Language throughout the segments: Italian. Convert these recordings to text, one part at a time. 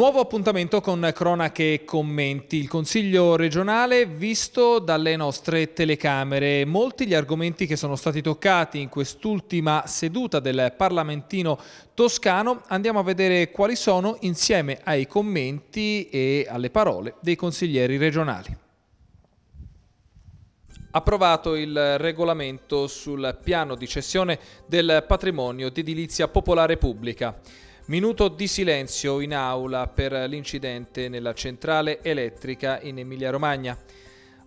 Nuovo appuntamento con cronache e commenti. Il Consiglio regionale visto dalle nostre telecamere. Molti gli argomenti che sono stati toccati in quest'ultima seduta del Parlamentino toscano. Andiamo a vedere quali sono insieme ai commenti e alle parole dei consiglieri regionali. Approvato il regolamento sul piano di cessione del patrimonio di edilizia popolare pubblica. Minuto di silenzio in aula per l'incidente nella centrale elettrica in Emilia-Romagna.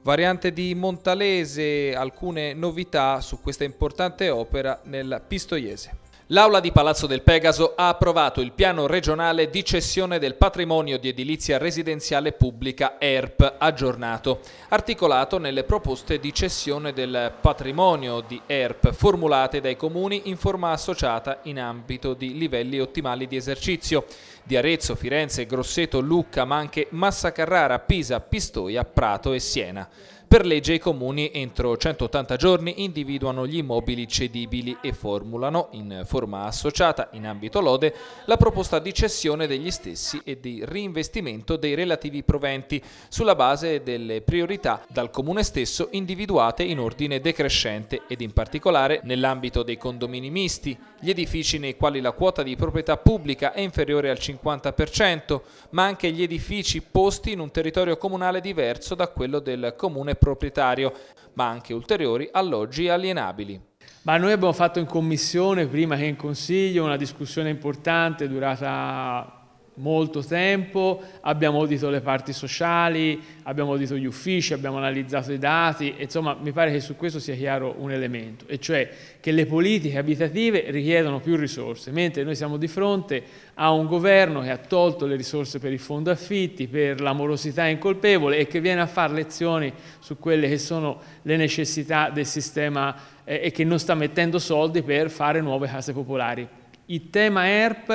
Variante di Montalese, alcune novità su questa importante opera nel Pistoiese. L'Aula di Palazzo del Pegaso ha approvato il piano regionale di cessione del patrimonio di edilizia residenziale pubblica ERP aggiornato, articolato nelle proposte di cessione del patrimonio di ERP formulate dai comuni in forma associata in ambito di livelli ottimali di esercizio di Arezzo, Firenze, Grosseto, Lucca, ma anche Massa Carrara, Pisa, Pistoia, Prato e Siena. Per legge i comuni entro 180 giorni individuano gli immobili cedibili e formulano, in forma associata in ambito lode, la proposta di cessione degli stessi e di reinvestimento dei relativi proventi sulla base delle priorità dal comune stesso individuate in ordine decrescente ed in particolare nell'ambito dei condomini misti, gli edifici nei quali la quota di proprietà pubblica è inferiore al 50%, ma anche gli edifici posti in un territorio comunale diverso da quello del comune proprietario, ma anche ulteriori alloggi alienabili. Ma noi abbiamo fatto in commissione, prima che in consiglio, una discussione importante durata molto tempo, abbiamo audito le parti sociali, abbiamo audito gli uffici, abbiamo analizzato i dati, insomma mi pare che su questo sia chiaro un elemento, e cioè che le politiche abitative richiedono più risorse, mentre noi siamo di fronte a un governo che ha tolto le risorse per il fondo affitti, per l'amorosità incolpevole e che viene a fare lezioni su quelle che sono le necessità del sistema eh, e che non sta mettendo soldi per fare nuove case popolari. Il tema ERP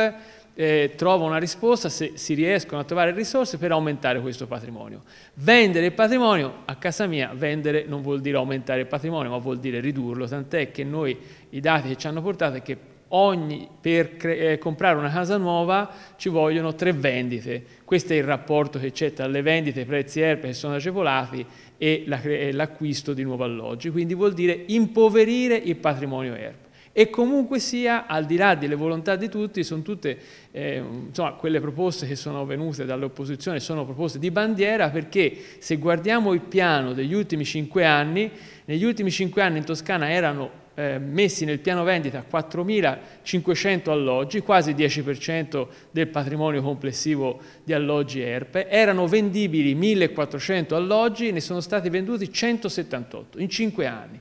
eh, trova una risposta se si riescono a trovare risorse per aumentare questo patrimonio. Vendere il patrimonio, a casa mia, vendere non vuol dire aumentare il patrimonio, ma vuol dire ridurlo, tant'è che noi i dati che ci hanno portato è che ogni, per eh, comprare una casa nuova ci vogliono tre vendite. Questo è il rapporto che c'è tra le vendite, i prezzi erbe che sono agevolati e l'acquisto la, di nuovi alloggi, quindi vuol dire impoverire il patrimonio erbe e comunque sia, al di là delle volontà di tutti, sono tutte eh, insomma, quelle proposte che sono venute dall'opposizione, sono proposte di bandiera perché se guardiamo il piano degli ultimi cinque anni, negli ultimi cinque anni in Toscana erano eh, messi nel piano vendita 4.500 alloggi, quasi 10% del patrimonio complessivo di alloggi ERPE, erano vendibili 1.400 alloggi ne sono stati venduti 178 in cinque anni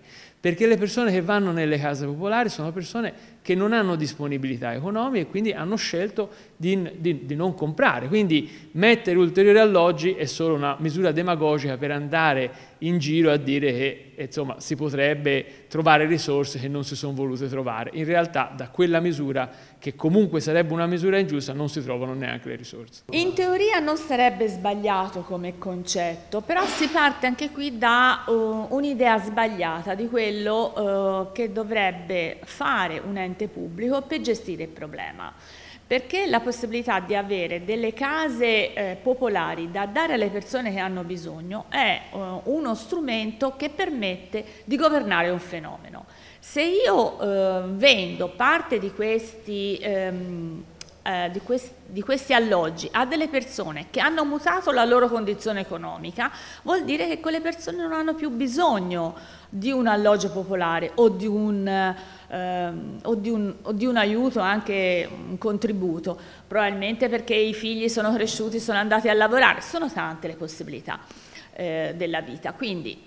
perché le persone che vanno nelle case popolari sono persone che non hanno disponibilità economiche e quindi hanno scelto di, di, di non comprare. Quindi mettere ulteriori alloggi è solo una misura demagogica per andare in giro a dire che insomma, si potrebbe trovare risorse che non si sono volute trovare. In realtà da quella misura, che comunque sarebbe una misura ingiusta, non si trovano neanche le risorse. In teoria non sarebbe sbagliato come concetto, però si parte anche qui da uh, un'idea sbagliata di quello uh, che dovrebbe fare un ente dell'ente pubblico per gestire il problema perché la possibilità di avere delle case eh, popolari da dare alle persone che hanno bisogno è eh, uno strumento che permette di governare un fenomeno. Se io eh, vendo parte di questi ehm, eh, di, quest di questi alloggi a delle persone che hanno mutato la loro condizione economica, vuol dire che quelle persone non hanno più bisogno di un alloggio popolare o di un... Ehm, o, di un, o di un, aiuto, anche un contributo, probabilmente perché i figli sono cresciuti, sono andati a lavorare, sono tante le possibilità eh, della vita. Quindi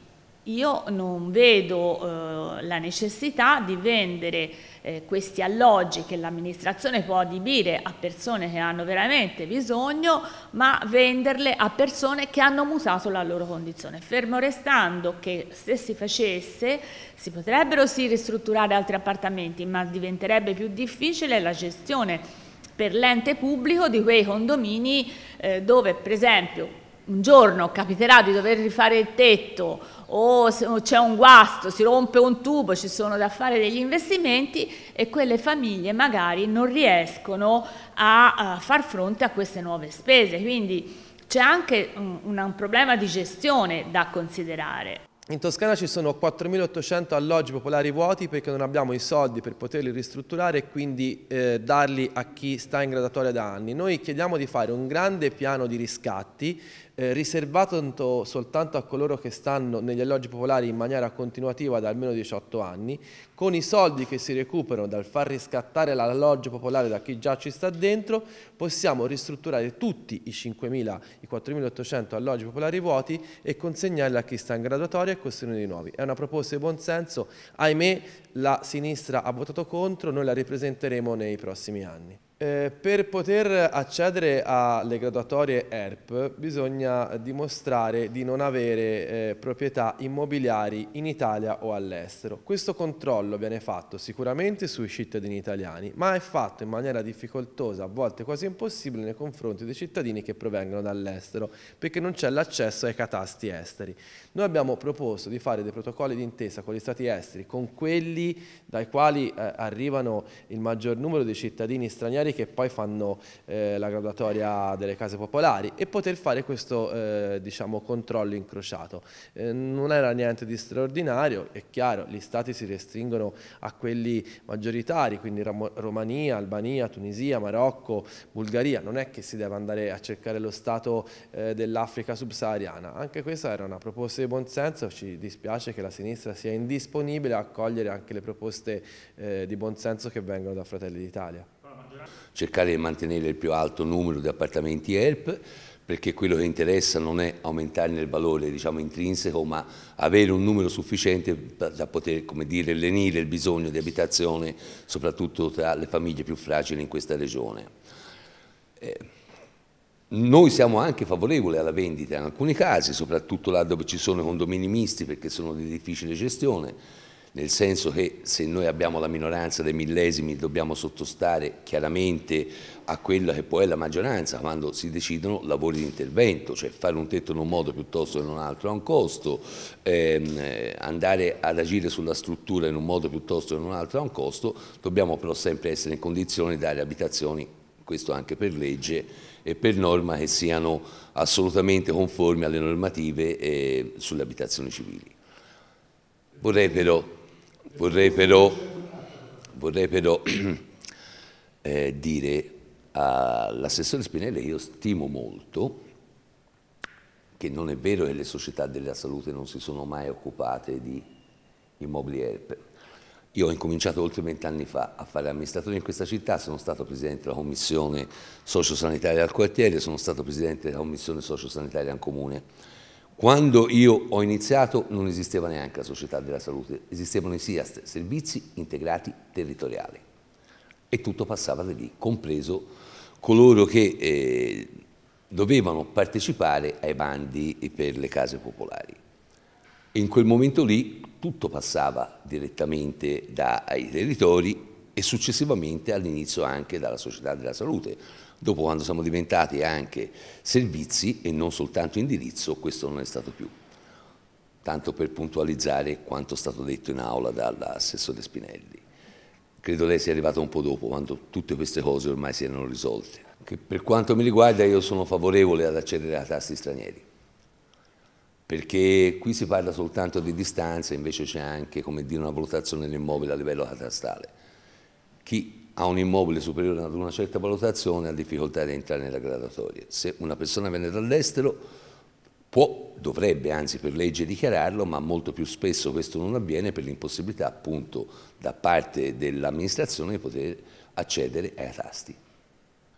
io non vedo eh, la necessità di vendere eh, questi alloggi che l'amministrazione può adibire a persone che hanno veramente bisogno, ma venderle a persone che hanno mutato la loro condizione, fermo restando che se si facesse si potrebbero sì ristrutturare altri appartamenti, ma diventerebbe più difficile la gestione per l'ente pubblico di quei condomini eh, dove per esempio un giorno capiterà di dover rifare il tetto o c'è un guasto, si rompe un tubo, ci sono da fare degli investimenti e quelle famiglie magari non riescono a, a far fronte a queste nuove spese. Quindi c'è anche un, un problema di gestione da considerare. In Toscana ci sono 4.800 alloggi popolari vuoti perché non abbiamo i soldi per poterli ristrutturare e quindi eh, darli a chi sta in gradatoria da anni. Noi chiediamo di fare un grande piano di riscatti eh, riservato soltanto a coloro che stanno negli alloggi popolari in maniera continuativa da almeno 18 anni, con i soldi che si recuperano dal far riscattare l'alloggio popolare da chi già ci sta dentro, possiamo ristrutturare tutti i 5.000, i 4.800 alloggi popolari vuoti e consegnarli a chi sta in graduatoria e costruirne di nuovi. È una proposta di buonsenso, ahimè la sinistra ha votato contro, noi la ripresenteremo nei prossimi anni. Eh, per poter accedere alle graduatorie ERP bisogna dimostrare di non avere eh, proprietà immobiliari in Italia o all'estero. Questo controllo viene fatto sicuramente sui cittadini italiani, ma è fatto in maniera difficoltosa, a volte quasi impossibile, nei confronti dei cittadini che provengono dall'estero, perché non c'è l'accesso ai catasti esteri. Noi abbiamo proposto di fare dei protocolli d'intesa con gli stati esteri, con quelli dai quali eh, arrivano il maggior numero di cittadini stranieri stranieri che poi fanno eh, la graduatoria delle case popolari e poter fare questo eh, diciamo, controllo incrociato. Eh, non era niente di straordinario, è chiaro, gli stati si restringono a quelli maggioritari, quindi Ram Romania, Albania, Tunisia, Marocco, Bulgaria, non è che si deve andare a cercare lo stato eh, dell'Africa subsahariana, anche questa era una proposta di buonsenso, ci dispiace che la sinistra sia indisponibile a accogliere anche le proposte eh, di buonsenso che vengono da Fratelli d'Italia cercare di mantenere il più alto numero di appartamenti ERP perché quello che interessa non è aumentarne il valore diciamo, intrinseco, ma avere un numero sufficiente da poter come dire, lenire il bisogno di abitazione, soprattutto tra le famiglie più fragili in questa regione. Eh, noi siamo anche favorevoli alla vendita in alcuni casi, soprattutto là dove ci sono condomini misti perché sono di difficile gestione, nel senso che se noi abbiamo la minoranza dei millesimi dobbiamo sottostare chiaramente a quella che poi è la maggioranza quando si decidono lavori di intervento, cioè fare un tetto in un modo piuttosto che in un altro ha un costo, ehm, eh, andare ad agire sulla struttura in un modo piuttosto che in un altro ha un costo, dobbiamo però sempre essere in condizione di dare abitazioni, questo anche per legge e per norma, che siano assolutamente conformi alle normative eh, sulle abitazioni civili Vorrei però Vorrei però, vorrei però eh, dire all'assessore Spinelli che io stimo molto che non è vero che le società della salute non si sono mai occupate di immobili ERP. Io ho incominciato oltre vent'anni fa a fare amministratore in questa città, sono stato presidente della commissione sociosanitaria al quartiere, sono stato presidente della commissione sociosanitaria al comune quando io ho iniziato non esisteva neanche la società della salute, esistevano i SIAST, servizi integrati territoriali, e tutto passava da lì, compreso coloro che eh, dovevano partecipare ai bandi per le case popolari. in quel momento lì tutto passava direttamente dai territori e successivamente all'inizio anche dalla società della salute. Dopo quando siamo diventati anche servizi e non soltanto indirizzo, questo non è stato più. Tanto per puntualizzare quanto è stato detto in aula dall'assessore Spinelli. Credo lei sia arrivato un po' dopo, quando tutte queste cose ormai si erano risolte. Che per quanto mi riguarda io sono favorevole ad accedere ai tassi stranieri, perché qui si parla soltanto di distanza, invece c'è anche dire, una valutazione dell'immobile a livello catastale chi ha un immobile superiore ad una certa valutazione ha difficoltà di entrare nella graduatoria. Se una persona viene dall'estero può, dovrebbe anzi per legge dichiararlo, ma molto più spesso questo non avviene per l'impossibilità appunto da parte dell'amministrazione di poter accedere ai tasti.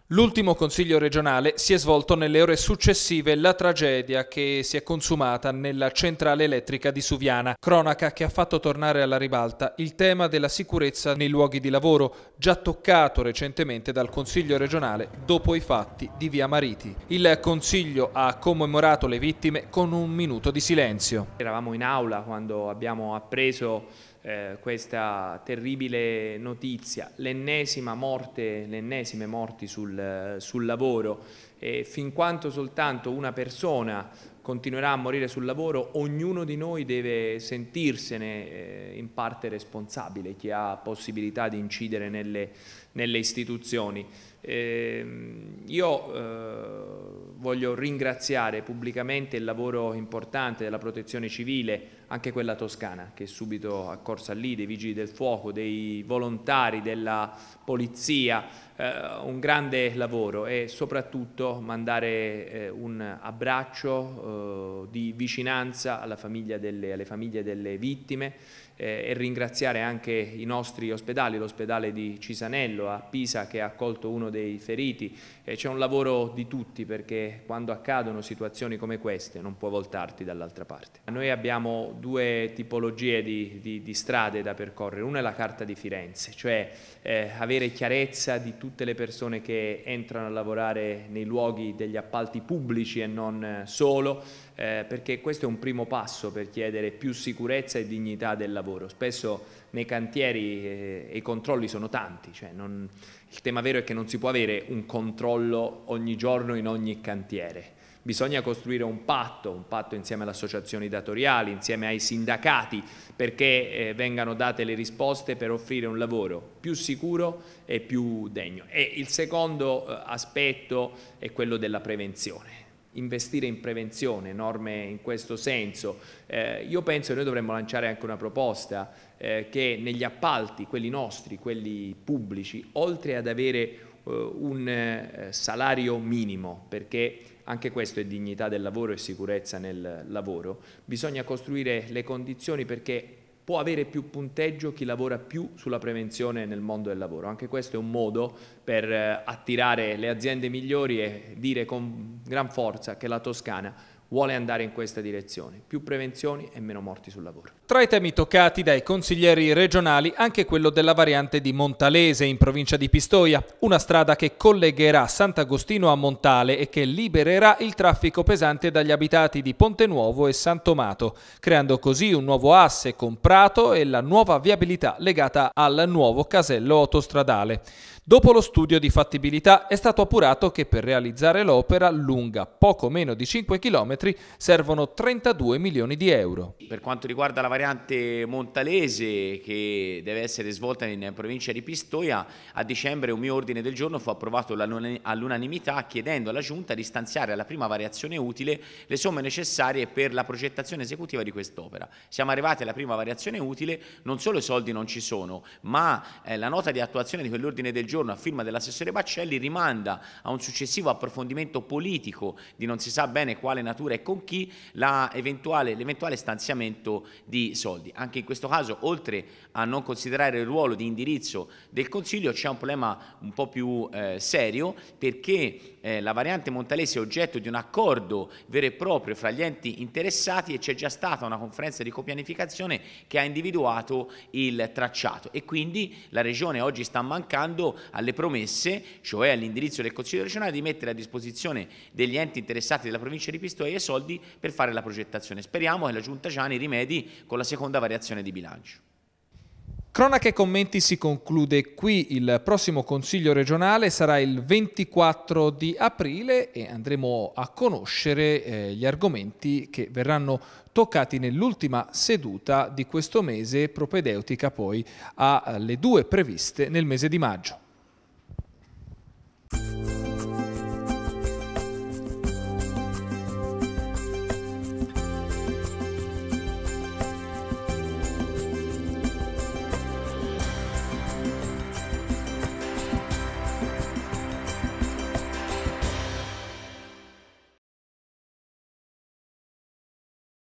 L'ultimo consiglio regionale si è svolto nelle ore successive la tragedia che si è consumata nella centrale elettrica di Suviana, cronaca che ha fatto tornare alla ribalta il tema della sicurezza nei luoghi di lavoro, già toccato recentemente dal consiglio regionale dopo i fatti di Via Mariti. Il consiglio ha commemorato le vittime con un minuto di silenzio. Eravamo in aula quando abbiamo appreso eh, questa terribile notizia, l'ennesima morte, le ennesime morti sul, sul lavoro e fin quanto soltanto una persona continuerà a morire sul lavoro, ognuno di noi deve sentirsene eh, in parte responsabile, chi ha possibilità di incidere nelle nelle istituzioni. Ehm, io eh, voglio ringraziare pubblicamente il lavoro importante della protezione civile, anche quella toscana, che è subito accorsa lì, dei vigili del fuoco, dei volontari, della polizia, eh, un grande lavoro e soprattutto mandare eh, un abbraccio eh, di vicinanza alla famiglia delle, alle famiglie delle vittime eh, e ringraziare anche i nostri ospedali, l'ospedale di Cisanello a Pisa che ha accolto uno dei feriti. Eh, C'è un lavoro di tutti perché quando accadono situazioni come queste non puoi voltarti dall'altra parte. Noi abbiamo due tipologie di, di, di, strade da percorrere, una è la carta di Firenze, cioè eh, avere chiarezza di tutte le persone che entrano a lavorare nei luoghi degli appalti pubblici e non eh, solo, eh, perché questo è un primo passo per chiedere più sicurezza e dignità del lavoro. Spesso nei cantieri eh, i controlli sono tanti, cioè non, il tema vero è che non si può avere un controllo ogni giorno in ogni cantiere. Bisogna costruire un patto, un patto insieme alle associazioni datoriali, insieme ai sindacati, perché eh, vengano date le risposte per offrire un lavoro più sicuro e più degno. E il secondo eh, aspetto è quello della prevenzione investire in prevenzione, norme in questo senso. Eh, io penso che noi dovremmo lanciare anche una proposta eh, che negli appalti, quelli nostri, quelli pubblici, oltre ad avere eh, un eh, salario minimo, perché anche questo è dignità del lavoro e sicurezza nel lavoro, bisogna costruire le condizioni perché può avere più punteggio chi lavora più sulla prevenzione nel mondo del lavoro. Anche questo è un modo per eh, attirare le aziende migliori e dire con gran forza che la Toscana vuole andare in questa direzione, più prevenzioni e meno morti sul lavoro. Tra i temi toccati dai consiglieri regionali anche quello della variante di Montalese in provincia di Pistoia, una strada che collegherà Sant'Agostino a Montale e che libererà il traffico pesante dagli abitati di Ponte Nuovo e Santomato, creando così un nuovo asse con Prato e la nuova viabilità legata al nuovo casello autostradale. Dopo lo studio di fattibilità è stato appurato che per realizzare l'opera lunga poco meno di 5 km servono 32 milioni di euro. Per quanto riguarda la variante montalese che deve essere svolta in provincia di Pistoia, a dicembre un mio ordine del giorno fu approvato all'unanimità chiedendo alla Giunta di stanziare alla prima variazione utile le somme necessarie per la progettazione esecutiva di quest'opera. Siamo arrivati alla prima variazione utile, non solo i soldi non ci sono, ma eh, la nota di attuazione di quell'ordine del giorno giorno a firma dell'assessore Baccelli rimanda a un successivo approfondimento politico di non si sa bene quale natura e con chi l'eventuale stanziamento di soldi. Anche in questo caso, oltre a non considerare il ruolo di indirizzo del Consiglio, c'è un problema un po' più eh, serio perché eh, la variante montalese è oggetto di un accordo vero e proprio fra gli enti interessati e c'è già stata una conferenza di copianificazione che ha individuato il tracciato e quindi la Regione oggi sta mancando alle promesse, cioè all'indirizzo del Consiglio regionale di mettere a disposizione degli enti interessati della provincia di Pistoia i soldi per fare la progettazione. Speriamo che la Giunta Giani rimedi con la seconda variazione di bilancio. Cronache e commenti si conclude qui, il prossimo Consiglio regionale sarà il 24 di aprile e andremo a conoscere eh, gli argomenti che verranno toccati nell'ultima seduta di questo mese propedeutica poi alle due previste nel mese di maggio.